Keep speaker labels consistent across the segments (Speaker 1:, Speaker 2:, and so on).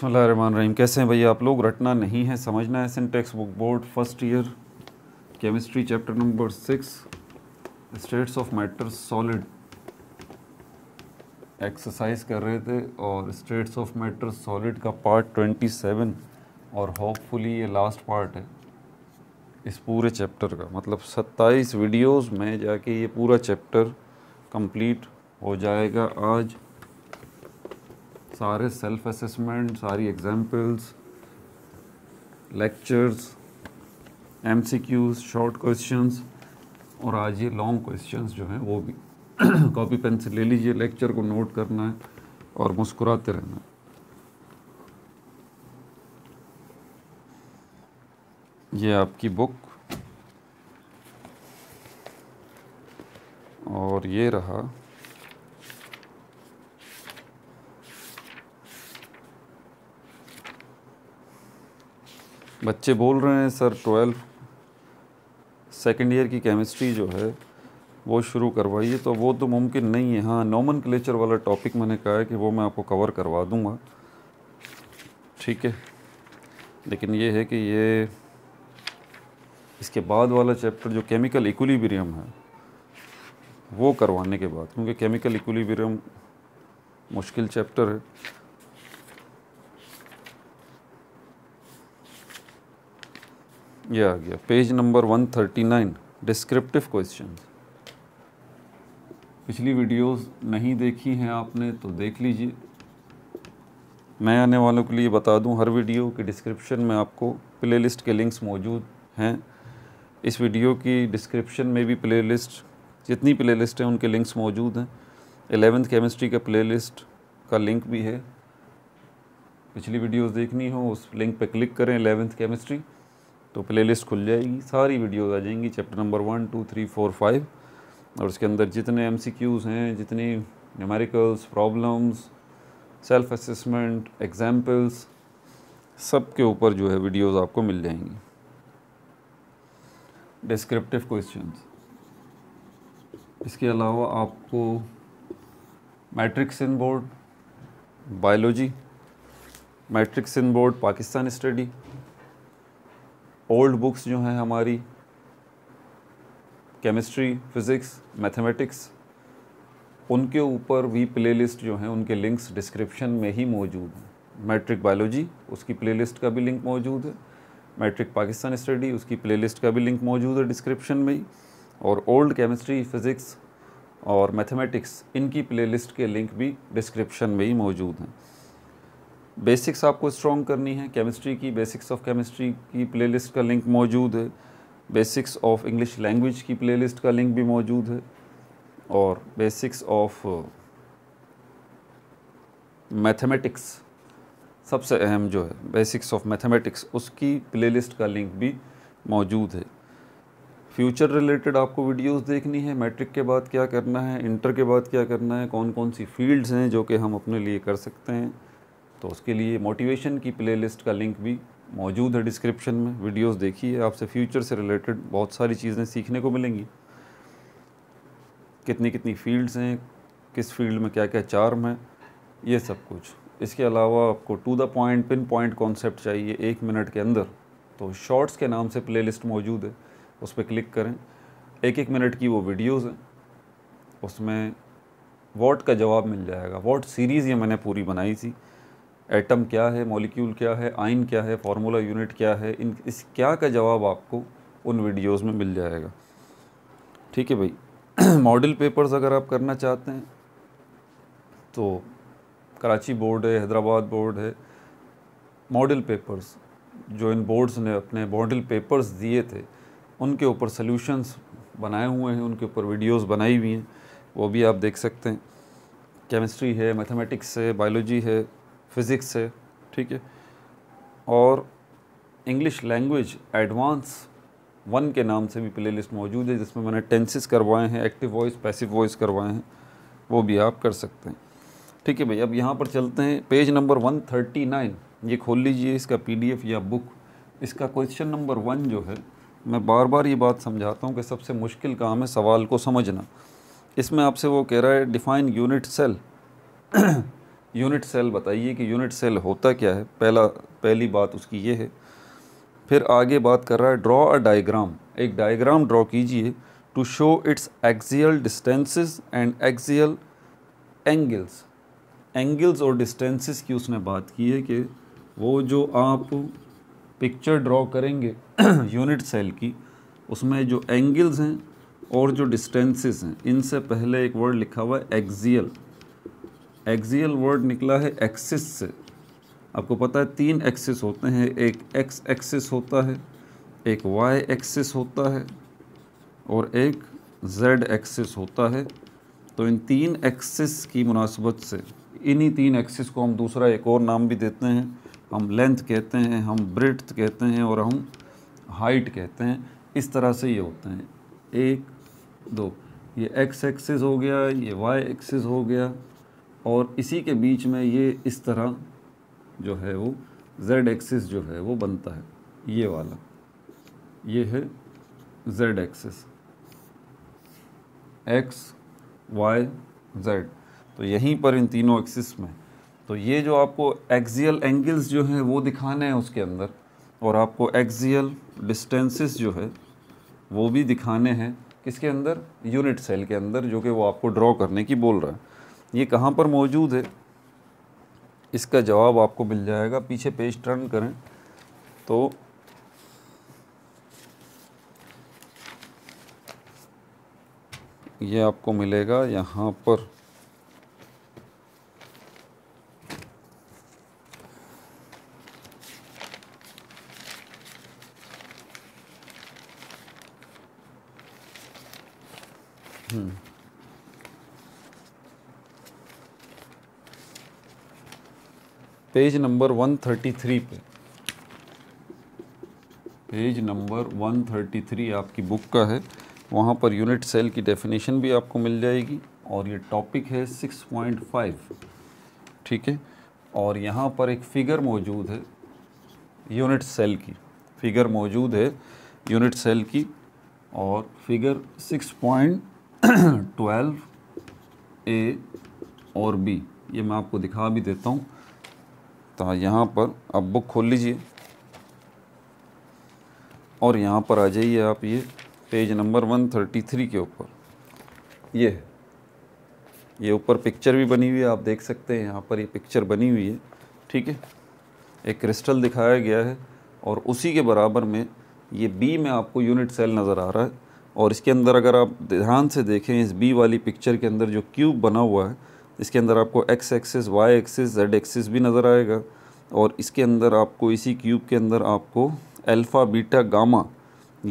Speaker 1: रहीम कैसे हैं भैया आप लोग रटना नहीं है समझना है Sindh text book board first year chemistry chapter number six states of matter solid exercise कर रहे थे और स्टेट्स ऑफ मैटर सॉलिड का पार्ट ट्वेंटी सेवन और होपफुली ये लास्ट पार्ट है इस पूरे चैप्टर का मतलब सत्ताईस वीडियोस में जाके ये पूरा चैप्टर कंप्लीट हो जाएगा आज सारे सेल्फ असेसमेंट सारी examples lectures M C Qs short questions और आज ये लॉन्ग क्वेश्चंस जो हैं वो भी कॉपी पेन से ले लीजिए लेक्चर को नोट करना है और मुस्कुराते रहना है ये आपकी बुक और ये रहा बच्चे बोल रहे हैं सर ट्वेल्व सेकेंड ईयर की केमिस्ट्री जो है वो शुरू करवाइए तो वो तो मुमकिन नहीं है हाँ नॉमन क्लेचर वाला टॉपिक मैंने कहा है कि वो मैं आपको कवर करवा दूँगा ठीक है लेकिन ये है कि ये इसके बाद वाला चैप्टर जो केमिकल इक्विलिब्रियम है वो करवाने के बाद क्योंकि केमिकल इक्विलिब्रियम मुश्किल चैप्टर है ये आ गया पेज नंबर 139 डिस्क्रिप्टिव क्वेश्चन पिछली वीडियोस नहीं देखी हैं आपने तो देख लीजिए मैं आने वालों के लिए बता दूं हर वीडियो के डिस्क्रिप्शन में आपको प्लेलिस्ट के लिंक्स मौजूद हैं इस वीडियो की डिस्क्रिप्शन में भी प्लेलिस्ट जितनी प्लेलिस्ट हैं उनके लिंक्स मौजूद हैं एलेवेंथ केमिस्ट्री का प्ले का लिंक भी है पिछली वीडियोस देखनी हो उस लिंक पर क्लिक करें एलेवेंथ केमिस्ट्री तो प्लेलिस्ट खुल जाएगी सारी वीडियोज़ आ जाएंगी chapter number one two three four five और उसके अंदर जितने एम हैं जितने numericals problems self assessment examples सब के ऊपर जो है वीडियोस आपको मिल जाएंगी डिस्क्रिप्टिव क्वेश्चंस इसके अलावा आपको matrix in board biology matrix in board Pakistan study old books जो हैं हमारी केमिस्ट्री फिज़िक्स मैथमेटिक्स उनके ऊपर भी प्लेलिस्ट जो हैं उनके लिंक्स डिस्क्रिप्शन में ही मौजूद हैं मैट्रिक बायोलॉजी उसकी प्लेलिस्ट का भी लिंक मौजूद है मैट्रिक पाकिस्तान स्टडी उसकी प्लेलिस्ट का भी लिंक मौजूद है डिस्क्रिप्शन में ही और ओल्ड केमिस्ट्री फ़िज़िक्स और मैथमेटिक्स इनकी प्लेलिस्ट के लिंक भी डिस्क्रिप्शन में ही मौजूद हैं बेसिक्स आपको स्ट्रॉन्ग करनी है केमिस्ट्री की बेसिक्स ऑफ केमिस्ट्री की प्लेलिस्ट का लिंक मौजूद है बेसिक्स ऑफ इंग्लिश लैंग्वेज की प्लेलिस्ट का लिंक भी मौजूद है और बेसिक्स ऑफ मैथमेटिक्स सबसे अहम जो है बेसिक्स ऑफ मैथमेटिक्स उसकी प्लेलिस्ट का लिंक भी मौजूद है फ्यूचर रिलेटेड आपको वीडियोस देखनी है मैट्रिक के बाद क्या करना है इंटर के बाद क्या करना है कौन कौन सी फील्ड्स हैं जो कि हम अपने लिए कर सकते हैं तो उसके लिए मोटिवेशन की प्लेलिस्ट का लिंक भी मौजूद है डिस्क्रिप्शन में वीडियोस देखिए आपसे फ्यूचर से रिलेटेड बहुत सारी चीज़ें सीखने को मिलेंगी कितनी कितनी फील्ड्स हैं किस फील्ड में क्या क्या चार्म है ये सब कुछ इसके अलावा आपको to the point pin point concept चाहिए एक मिनट के अंदर तो शॉर्ट्स के नाम से प्ले मौजूद है उस पर क्लिक करें एक एक मिनट की वो वीडियोज़ हैं उसमें वॉट का जवाब मिल जाएगा वॉट सीरीज़ ये मैंने पूरी बनाई थी एटम क्या है मॉलिक्यूल क्या है आइन क्या है फार्मूला यूनिट क्या है इन इस क्या का जवाब आपको उन वीडियोस में मिल जाएगा ठीक है भाई मॉडल पेपर्स अगर आप करना चाहते हैं तो कराची बोर्ड है हैदराबाद बोर्ड है मॉडल पेपर्स जो इन बोर्ड्स ने अपने मॉडल पेपर्स दिए थे उनके ऊपर सॉल्यूशंस बनाए हुए हैं उनके ऊपर वीडियोस बनाई हुई हैं वो भी आप देख सकते हैं केमिस्ट्री है मैथमेटिक्स है बायोलॉजी है फिज़िक्स है ठीक है और इंग्लिश लैंग्वेज एडवांस वन के नाम से भी प्लेलिस्ट मौजूद है जिसमें मैंने टेंसेस करवाए हैं एक्टिव वॉइस पैसिव वॉइस करवाए हैं वो भी आप कर सकते हैं ठीक है भाई अब यहाँ पर चलते हैं पेज नंबर 139 ये खोल लीजिए इसका पीडीएफ या बुक इसका क्वेश्चन नंबर वन जो है मैं बार बार ये बात समझाता हूँ कि सबसे मुश्किल काम है सवाल को समझना इसमें आपसे वो कह रहा है define unit cell unit cell बताइए कि यूनिट सेल होता क्या है पहला पहली बात उसकी ये है फिर आगे बात कर रहा है ड्रॉ अ डायग्राम एक डायग्राम ड्रॉ कीजिए to show its axial distances and axial angles angles और डिस्टेंसेस की उसने बात की है कि वो जो आप पिक्चर ड्रॉ करेंगे यूनिट सेल की उसमें जो एंगल्स हैं और जो डिस्टेंसेस हैं इनसे पहले एक वर्ड लिखा हुआ है एक्सियल एक्सियल वर्ड निकला है एक्सिस से आपको पता है तीन एक्सिस होते हैं एक एक्स एक्सिस होता है एक वाई एक्सिस होता है और एक जेड एक्सिस होता है तो इन तीन एक्सिस की मुनासबत से इन्हीं तीन एक्सिस को हम दूसरा एक और नाम भी देते हैं हम लेंथ कहते हैं हम ब्रिथ कहते हैं और हम हाइट कहते हैं इस तरह से ये होते हैं एक दो ये एक्स एक्सिस हो गया ये वाई एक्सिस हो गया और इसी के बीच में ये इस तरह जो है वो जेड एक्सिस जो है वो बनता है ये वाला ये है Z axis X Y Z तो यहीं पर इन तीनों एक्सिस में तो ये जो आपको एक्सियल एंगल्स जो हैं वो दिखाने हैं उसके अंदर और आपको एक्सियल डिस्टेंसेस जो है वो भी दिखाने हैं किसके अंदर यूनिट सेल के अंदर जो कि वो आपको ड्रॉ करने की बोल रहा है ये कहाँ पर मौजूद है इसका जवाब आपको मिल जाएगा पीछे पेज टर्न करें तो ये आपको मिलेगा यहाँ पर पेज नंबर 133 पे पेज नंबर 133 आपकी बुक का है वहाँ पर यूनिट सेल की डेफिनेशन भी आपको मिल जाएगी और ये टॉपिक है 6.5 ठीक है और यहाँ पर एक फिगर मौजूद है यूनिट सेल की फिगर मौजूद है यूनिट सेल की और फिगर 6.12 ए और बी ये मैं आपको दिखा भी देता हूँ तो यहाँ पर आप बुक खोल लीजिए और यहाँ पर आ जाइए आप ये page number one thirty three के ऊपर ये है ये ऊपर पिक्चर भी बनी हुई है आप देख सकते हैं यहाँ पर ये पिक्चर बनी हुई है ठीक है एक क्रिस्टल दिखाया गया है और उसी के बराबर में ये बी में आपको यूनिट सेल नज़र आ रहा है और इसके अंदर अगर आप ध्यान से देखें इस बी वाली पिक्चर के अंदर जो क्यूब बना हुआ है इसके अंदर आपको X axis Y axis Z axis भी नज़र आएगा और इसके अंदर आपको इसी क्यूब के अंदर आपको अल्फ़ा बीटा गामा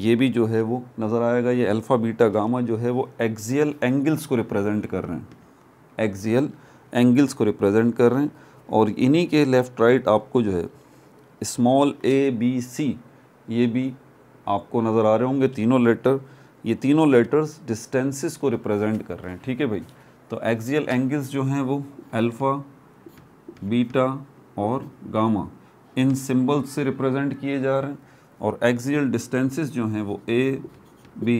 Speaker 1: ये भी जो है वो नज़र आएगा ये अल्फ़ा बीटा गामा जो है वो एक्जियल एंगल्स को रिप्रेजेंट कर रहे हैं एक्जियल एंगल्स को रिप्रेजेंट कर रहे हैं और इन्हीं के लेफ़्ट राइट आपको जो है स्मॉल ए बी सी ये भी आपको नज़र आ रहे होंगे तीनों लेटर ये तीनों लेटर्स डिस्टेंसिस को रिप्रेजेंट कर रहे हैं ठीक है भाई तो एक्सियल एंगल्स जो हैं वो अल्फ़ा बीटा और गामा इन सिंबल्स से रिप्रेजेंट किए जा रहे हैं और एक्सियल डिस्टेंसेस जो हैं वो A B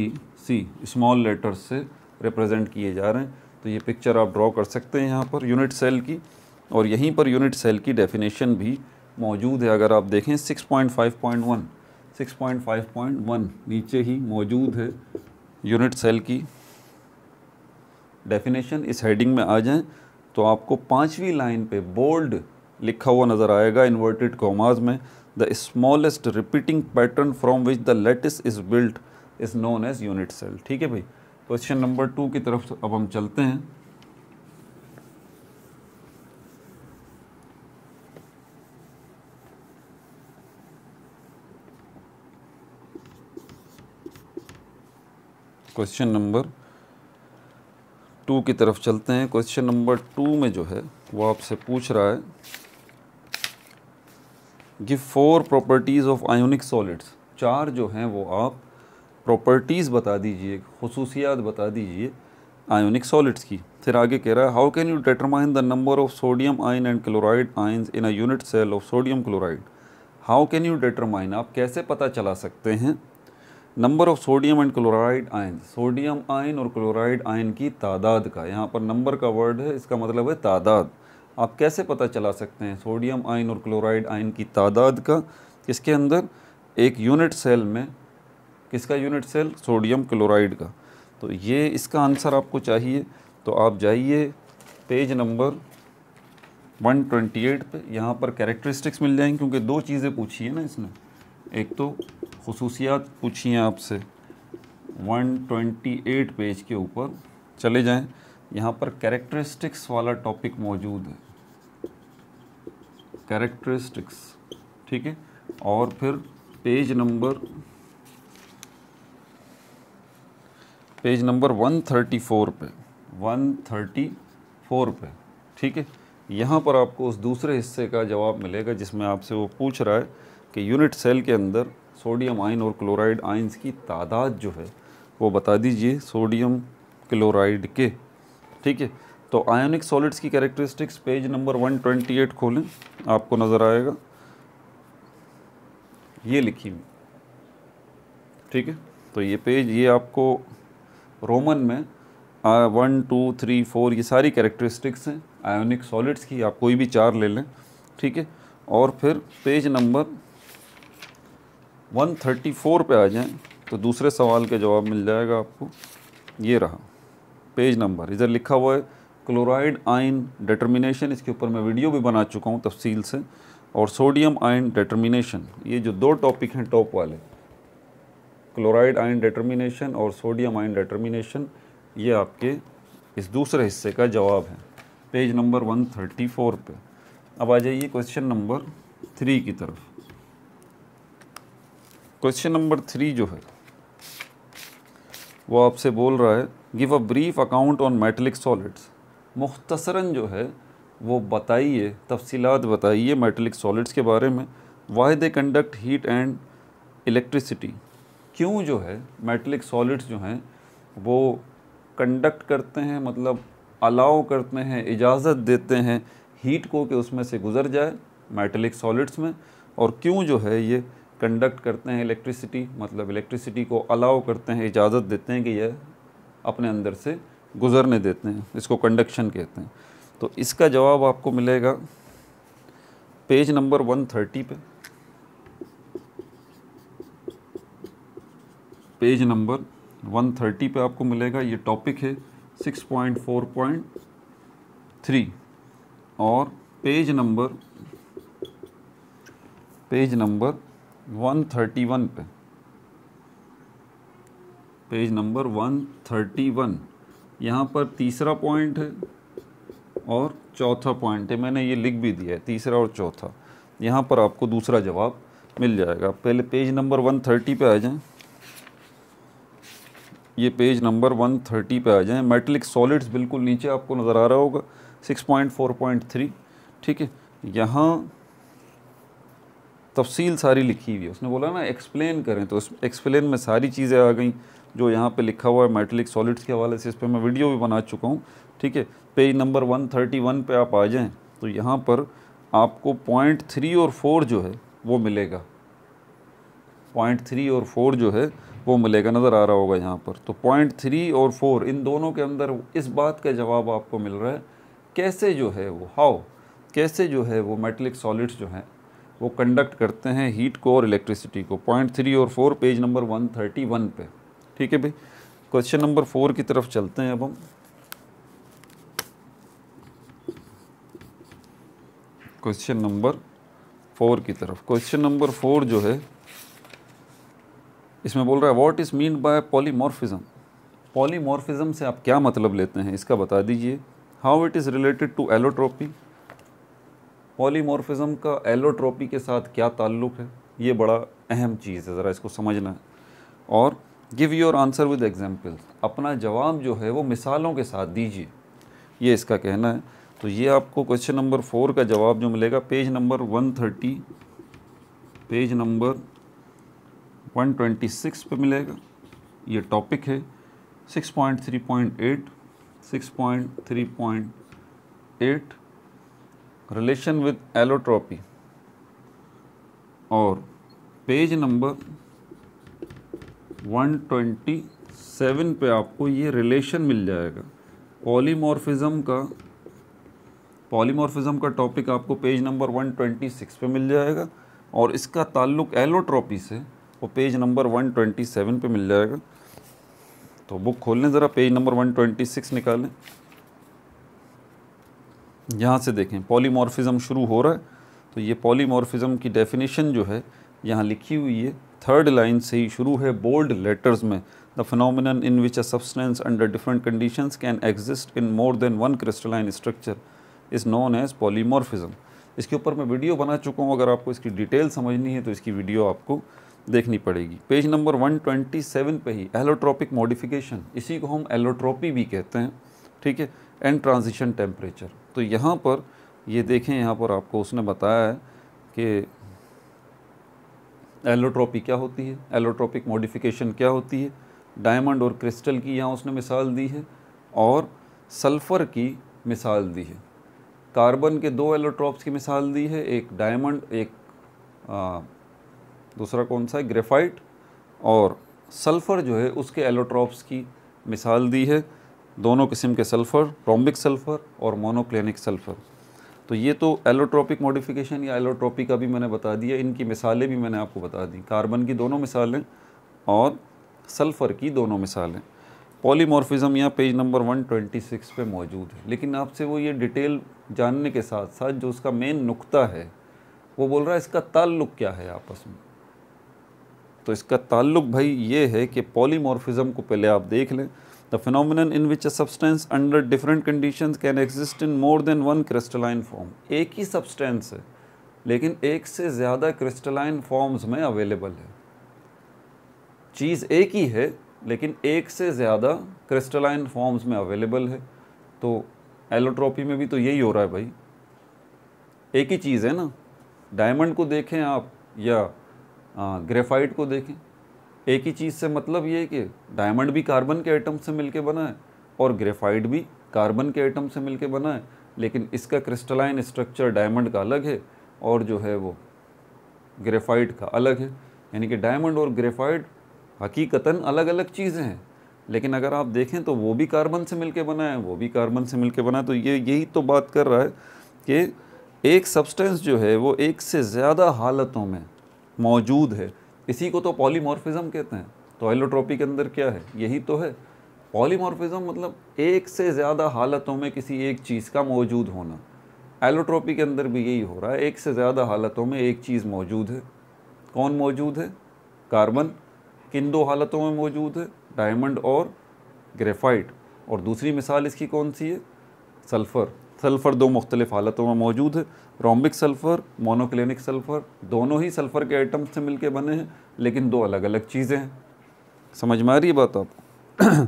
Speaker 1: C small letters से रिप्रेजेंट किए जा रहे हैं तो ये पिक्चर आप ड्रॉ कर सकते हैं यहाँ पर यूनिट सेल की और यहीं पर यूनिट सेल की डेफिनेशन भी मौजूद है अगर आप देखें 6.5.1 6.5.1 नीचे ही मौजूद है यूनिट सेल की डेफिनेशन इस हेडिंग में आ जाएं तो आपको पांचवी लाइन पे बोल्ड लिखा हुआ नज़र आएगा इन्वर्टेड कॉमास में the smallest repeating pattern from which the lattice is built is known as unit cell ठीक है भाई क्वेश्चन नंबर टू की तरफ अब हम चलते हैं क्वेश्चन नंबर टू की तरफ चलते हैं क्वेश्चन नंबर टू में जो है वो आपसे पूछ रहा है कि four properties of ionic solids चार जो हैं वो आप प्रॉपर्टीज़ बता दीजिए खसूसियात बता दीजिए आयोनिक सॉलिड्स की फिर आगे कह रहा है how can you determine the number of sodium ion and chloride ion in a unit cell of sodium chloride how can you determine आप कैसे पता चला सकते हैं number of sodium and chloride ion sodium ion और chloride ion की तादाद का यहाँ पर नंबर का वर्ड है इसका मतलब है तादाद आप कैसे पता चला सकते हैं सोडियम आयन और क्लोराइड आयन की तादाद का इसके अंदर एक यूनिट सेल में किसका यूनिट सेल सोडियम क्लोराइड का तो ये इसका आंसर आपको चाहिए तो आप जाइए पेज नंबर 128 पे यहाँ पर कैरेक्टरिस्टिक्स मिल जाएंगे क्योंकि दो चीज़ें पूछी है ना इसने एक तो खसूसियात पूछी हैं आपसे 128 पेज के ऊपर चले जाएं यहाँ पर कैरेक्टरिस्टिक्स वाला टॉपिक मौजूद है कैरेक्टरिस्टिक्स ठीक है और फिर पेज नंबर पेज नंबर 134 पे 134 पे ठीक है यहाँ पर आपको उस दूसरे हिस्से का जवाब मिलेगा जिसमें आपसे वो पूछ रहा है कि यूनिट सेल के अंदर सोडियम आयन और क्लोराइड आइंस की तादाद जो है वो बता दीजिए सोडियम क्लोराइड के ठीक है तो आयोनिक सॉलिड्स की कैरेक्टरिस्टिक्स पेज नंबर 128 खोलें आपको नज़र आएगा ये लिखी हुई ठीक है तो ये पेज ये आपको रोमन में वन टू थ्री फोर ये सारी कैरेक्टरिस्टिक्स हैं आयोनिक सॉलिड्स की आप कोई भी चार ले लें ठीक है और फिर पेज नंबर 134 पे आ जाएं तो दूसरे सवाल का जवाब मिल जाएगा आपको ये रहा पेज नंबर इधर लिखा हुआ है क्लोराइड आयन डिटर्मिनेशन इसके ऊपर मैं वीडियो भी बना चुका हूँ तफसील से और सोडियम आयन डिटर्मिनेशन ये जो दो टॉपिक हैं टॉप वाले क्लोराइड आयन डिटर्मिनेशन और सोडियम आयन डिटर्मिनेशन ये आपके इस दूसरे हिस्से का जवाब है पेज नंबर 134 पे अब आ जाइए क्वेश्चन नंबर थ्री की तरफ क्वेश्चन नंबर थ्री जो है वो आपसे बोल रहा है give a brief account on metallic solids मुख्तसरन जो है वो बताइए तफसीलात बताइए मेटलिक सॉलिड्स के बारे में why they conduct heat and electricity क्यों जो है मेटलिक सॉलिड्स जो हैं वो कंडक्ट करते हैं मतलब अलाउ करते हैं इजाज़त देते हैं हीट को कि उसमें से गुज़र जाए मेटलिक सॉलिड्स में और क्यों जो है ये कंडक्ट करते हैं इलेक्ट्रिसिटी मतलब इलेक्ट्रिसिटी को अलाउ करते हैं इजाज़त देते हैं कि यह अपने अंदर से गुज़रने देते हैं इसको कंडक्शन कहते हैं तो इसका जवाब आपको मिलेगा पेज नंबर 130 पे पेज नंबर 130 पे आपको मिलेगा ये टॉपिक है 6.4.3 और page number page number one thirty one पे page number one thirty one यहाँ पर तीसरा पॉइंट है और चौथा पॉइंट है मैंने ये लिख भी दिया है तीसरा और चौथा यहाँ पर आपको दूसरा जवाब मिल जाएगा पहले पेज नंबर वन थर्टी पर आ जाएं ये पेज नंबर वन थर्टी पर आ जाएं मेटलिक सॉलिड्स बिल्कुल नीचे आपको नज़र आ रहा होगा six point point four three ठीक है यहाँ तफसील सारी लिखी हुई है उसने बोला ना एक्सप्लेन करें तो एक्सप्लेन में सारी चीज़ें आ गई जो यहाँ पे लिखा हुआ है मेटलिक सॉलिड्स के हवाले से इस पर मैं वीडियो भी बना चुका हूँ ठीक है पेज नंबर 131 पे आप आ जाएं तो यहाँ पर आपको पॉइंट थ्री और फोर जो है वो मिलेगा पॉइंट थ्री और फोर जो है वो मिलेगा नज़र आ रहा होगा यहाँ पर तो पॉइंट थ्री और फोर इन दोनों के अंदर इस बात का जवाब आपको मिल रहा है कैसे जो है वो हाओ कैसे जो है वो मेटलिक सॉलिड्स जो हैं वो कंडक्ट करते हैं हीट को और इलेक्ट्रिसिटी को पॉइंट थ्री और four page number one thirty one पे ठीक है भाई क्वेश्चन नंबर फोर की तरफ चलते हैं अब हम क्वेश्चन नंबर फोर की तरफ क्वेश्चन नंबर फोर जो है इसमें बोल रहा है what is mean by polymorphism polymorphism से आप क्या मतलब लेते हैं इसका बता दीजिए how it is related to allotropy polymorphism का एलोट्रोपी के साथ क्या ताल्लुक है ये बड़ा अहम चीज़ है ज़रा इसको समझना है और give your answer with examples अपना जवाब जो है वो मिसालों के साथ दीजिए ये इसका कहना है तो ये आपको क्वेश्चन नंबर फोर का जवाब जो मिलेगा page number one thirty page number one twenty six पर मिलेगा ये टॉपिक है six point three point eight six point three point eight relation with allotropy और पेज नंबर 127 पे आपको ये रिलेशन मिल जाएगा पॉलीमॉर्फिज्म का पॉलीमॉर्फिज्म का टॉपिक आपको पेज नंबर 126 पे मिल जाएगा और इसका ताल्लुक एलोट्रॉपी से वो पेज नंबर 127 पे मिल जाएगा तो बुक लें ज़रा पेज नंबर 126 निकालें यहाँ से देखें पॉलीमॉर्फिज्म शुरू हो रहा है तो ये पॉलीमॉर्फिज्म की डेफिनेशन जो है यहाँ लिखी हुई है थर्ड लाइन से ही शुरू है बोल्ड लेटर्स में the phenomenon in which a substance under different condition can exist in more than one crystalline structure is known as polymorphism इसके ऊपर मैं वीडियो बना चुका हूँ अगर आपको इसकी डिटेल समझनी है तो इसकी वीडियो आपको देखनी पड़ेगी पेज नंबर 127 पे ही एलोट्रॉपिक मॉडिफिकेशन इसी को हम एलोट्रॉपी भी कहते हैं ठीक है एंड ट्रांजिशन टेम्परेचर तो यहाँ पर ये देखें यहाँ पर आपको उसने बताया है कि एलोट्रॉपी क्या होती है एलोट्रॉपिक मॉडिफिकेशन क्या होती है डायमंड और क्रिस्टल की यहाँ उसने मिसाल दी है और सल्फ़र की मिसाल दी है कार्बन के दो एलोट्रॉप्स की मिसाल दी है एक डायमंड एक आ, दूसरा कौन सा है ग्रेफाइट और सल्फ़र जो है उसके एलोट्रॉप्स की मिसाल दी है दोनों किस्म के सल्फ़र ट्रॉम्बिक सल्फ़र और मोनोक्लिनिक सल्फ़र तो ये तो एलोट्रॉपिक मॉडिफिकेशन या एलोट्रॉपी का भी मैंने बता दिया इनकी मिसालें भी मैंने आपको बता दी कार्बन की दोनों मिसालें और सल्फ़र की दोनों मिसालें पॉलीमॉर्फिज्म यहाँ पेज नंबर 126 पे मौजूद है लेकिन आपसे वो ये डिटेल जानने के साथ साथ जो उसका मेन नुक्ता है वो बोल रहा है इसका ताल्लुक़ क्या है आपस में तो इसका ताल्लुक़ भाई ये है कि पॉलीमॉर्फिज़म को पहले आप देख लें The phenomenon in which a substance under different conditions can exist in more than one crystalline form. एक ही substance है लेकिन एक से ज़्यादा crystalline forms में available है चीज़ एक ही है लेकिन एक से ज़्यादा crystalline forms में available है तो एलोट्रॉपी में भी तो यही हो रहा है भाई एक ही चीज़ है ना डायमंड को देखें आप या ग्रेफाइट को देखें एक ही चीज़ से मतलब ये कि डायमंड भी कार्बन के एटम से मिलके बना है और ग्रेफाइट भी कार्बन के एटम से मिलके बना है लेकिन इसका क्रिस्टलाइन स्ट्रक्चर डायमंड का अलग है और जो है वो ग्रेफाइट का अलग है यानी कि डायमंड और ग्रेफाइट हकीकता अलग अलग चीज़ें हैं लेकिन अगर आप देखें तो वो भी कार्बन से मिलके बना है वो भी कार्बन से मिलके बना है तो ये यही तो बात कर रहा है कि एक सब्सटेंस जो है वो एक से ज़्यादा हालतों में मौजूद है इसी को तो पॉलीमॉर्फिज्म कहते हैं तो एलोट्रोपी के अंदर क्या है यही तो है पॉलीमॉर्फिज्म मतलब एक से ज़्यादा हालतों में किसी एक चीज़ का मौजूद होना एलोट्रोपी के अंदर भी यही हो रहा है एक से ज़्यादा हालतों में एक चीज़ मौजूद है कौन मौजूद है कार्बन किन दो हालतों में मौजूद है डायमंड और ग्रेफाइट और दूसरी मिसाल इसकी कौन सी है सल्फ़र सल्फ़र दो मुख्तलिफ़ हालतों में मौजूद है रोम्बिक सल्फ़र मोनोक्लिनिक सल्फ़र दोनों ही सल्फ़र के आइटम्स से मिलके बने हैं लेकिन दो अलग अलग चीज़ें हैं समझ में आ रही है बात आपको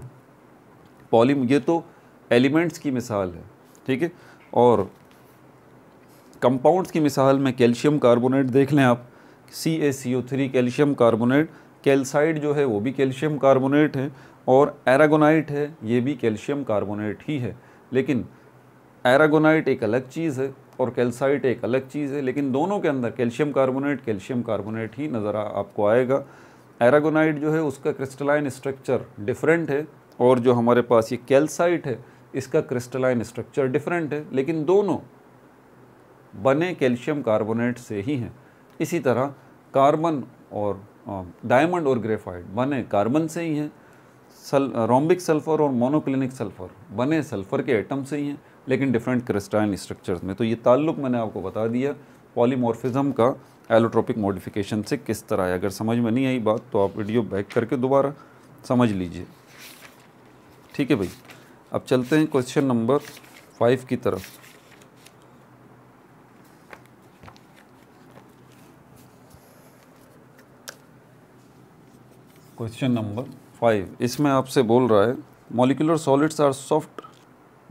Speaker 1: पॉली ये तो एलिमेंट्स की मिसाल है ठीक है और कंपाउंड्स की मिसाल में कैल्शियम कार्बोनेट देख लें आप C A C O three calcium carbonate calcite जो है वो भी कैल्शियम कार्बोनेट है और एरागोनाइट है ये भी कैल्शियम कार्बोनेट ही है लेकिन एरागोनाइट एक अलग चीज़ है और कैल्साइट एक अलग चीज़ है लेकिन दोनों के अंदर कैल्शियम कार्बोनेट कैल्शियम कार्बोनेट ही नज़र आपको आएगा एरागोनाइट जो है उसका क्रिस्टलाइन स्ट्रक्चर डिफरेंट है और जो हमारे पास ये कैल्साइट है इसका क्रिस्टलाइन स्ट्रक्चर डिफरेंट है लेकिन दोनों बने कैल्शियम कार्बोनेट से ही हैं इसी तरह कार्बन और डायमंड और ग्रेफाइट बने कार्बन से ही हैं सल रोम्बिक सल्फ़र और मोनोक्लिनिक सल्फ़र बने सल्फ़र के एटम से ही हैं लेकिन डिफरेंट क्रिस्टाइन स्ट्रक्चर्स में तो ये ताल्लुक मैंने आपको बता दिया पॉलीमॉर्फिज्म का एलोट्रोपिक मॉडिफिकेशन से किस तरह है अगर समझ में नहीं आई बात तो आप वीडियो बैक करके दोबारा समझ लीजिए ठीक है भाई अब चलते हैं क्वेश्चन नंबर फाइव की तरफ क्वेश्चन नंबर फाइव इसमें आपसे बोल रहा है molecular solids are soft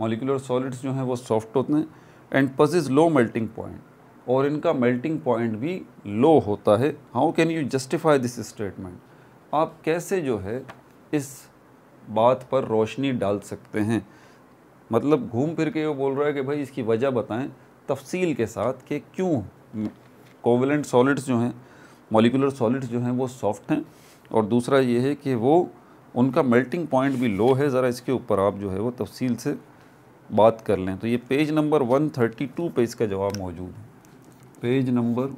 Speaker 1: molecular solids जो हैं वो सॉफ्ट होते हैं and possess low melting point और इनका मेल्टिंग पॉइंट भी लो होता है how can you justify this statement आप कैसे जो है इस बात पर रोशनी डाल सकते हैं मतलब घूम फिर के वो बोल रहा है कि भाई इसकी वजह बताएं तफसील के साथ कि क्यों कोवलेंट सॉलिड्स जो हैं मॉलिकुलर सॉलिड्स जो हैं वो सॉफ्ट हैं और दूसरा ये है कि वो उनका मेल्टिंग पॉइंट भी लो है ज़रा इसके ऊपर आप जो है वो तफसील से बात कर लें तो ये पेज नंबर 132 पे इसका जवाब मौजूद है पेज नंबर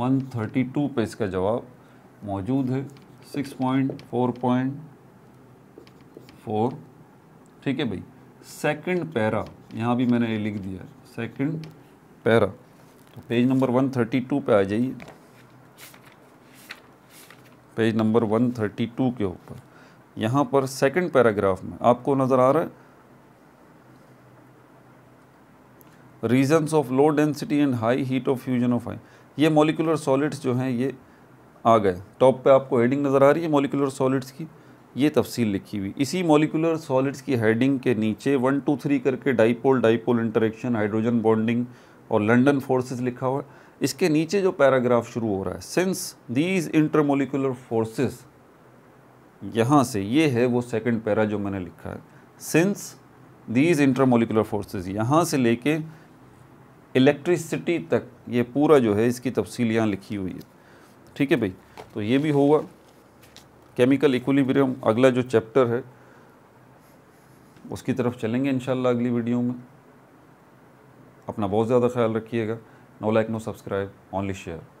Speaker 1: 132 पे इसका जवाब मौजूद है 6.4.4 ठीक है भाई सेकंड पैरा यहाँ भी मैंने ये लिख दिया सेकंड पैरा तो पेज नंबर 132 पे आ जाइए पेज नंबर 132 के ऊपर यहाँ पर सेकंड पैराग्राफ में आपको नज़र आ रहा है reasons of low density and high heat of fusion of high ये मोलिकुलर सॉलिड्स जो हैं ये आ गए टॉप पे आपको हेडिंग नज़र आ रही है मोलिकुलर सॉलिड्स की ये तफसील लिखी हुई इसी मोलिकुलर सॉलिड्स की हेडिंग के नीचे वन टू थ्री करके dipole dipole interaction hydrogen bonding और लंडन फोर्सेस लिखा हुआ है इसके नीचे जो पैराग्राफ शुरू हो रहा है सिंस दीज इंटरमोलिकुलर फोर्सेस यहाँ से ये है वो सेकंड पैरा जो मैंने लिखा है सिंस दीज इंटरमोलिकुलर फोर्सेस यहाँ से लेके इलेक्ट्रिसिटी तक ये पूरा जो है इसकी तफसील यहाँ लिखी हुई है ठीक है भाई तो ये भी होगा केमिकल इक्विलिब्रियम अगला जो चैप्टर है उसकी तरफ चलेंगे इनशाला अगली वीडियो में अपना बहुत ज़्यादा ख्याल रखिएगा no like no subscribe only share